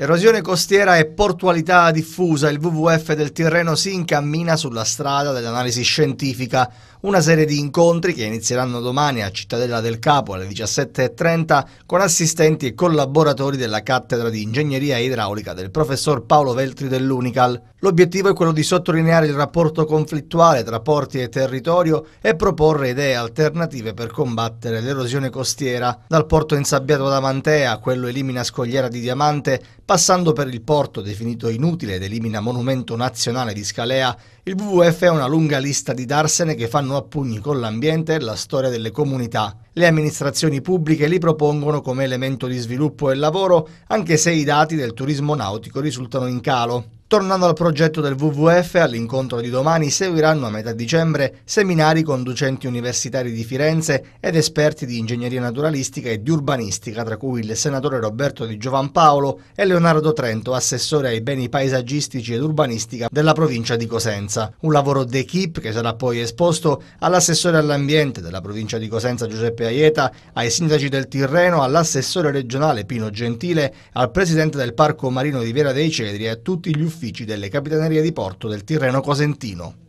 Erosione costiera e portualità diffusa, il WWF del Tirreno si incammina sulla strada dell'analisi scientifica. Una serie di incontri che inizieranno domani a Cittadella del Capo alle 17.30 con assistenti e collaboratori della cattedra di ingegneria idraulica del professor Paolo Veltri dell'Unical. L'obiettivo è quello di sottolineare il rapporto conflittuale tra porti e territorio e proporre idee alternative per combattere l'erosione costiera. Dal porto insabbiato da Mantea a quello Elimina Scogliera di Diamante, Passando per il porto definito inutile ed elimina monumento nazionale di Scalea, il WWF ha una lunga lista di darsene che fanno a pugni con l'ambiente e la storia delle comunità. Le amministrazioni pubbliche li propongono come elemento di sviluppo e lavoro, anche se i dati del turismo nautico risultano in calo. Tornando al progetto del WWF, all'incontro di domani seguiranno a metà dicembre seminari con docenti universitari di Firenze ed esperti di ingegneria naturalistica e di urbanistica, tra cui il senatore Roberto Di Giovan Paolo e Leonardo Trento, assessore ai beni paesaggistici ed urbanistica della provincia di Cosenza. Un lavoro d'equipe che sarà poi esposto all'assessore all'ambiente della provincia di Cosenza Giuseppe Aieta, ai sindaci del Tirreno, all'assessore regionale Pino Gentile, al presidente del Parco Marino di Vera dei Cedri e a tutti gli uffici uffici delle Capitanerie di Porto del Tirreno Cosentino.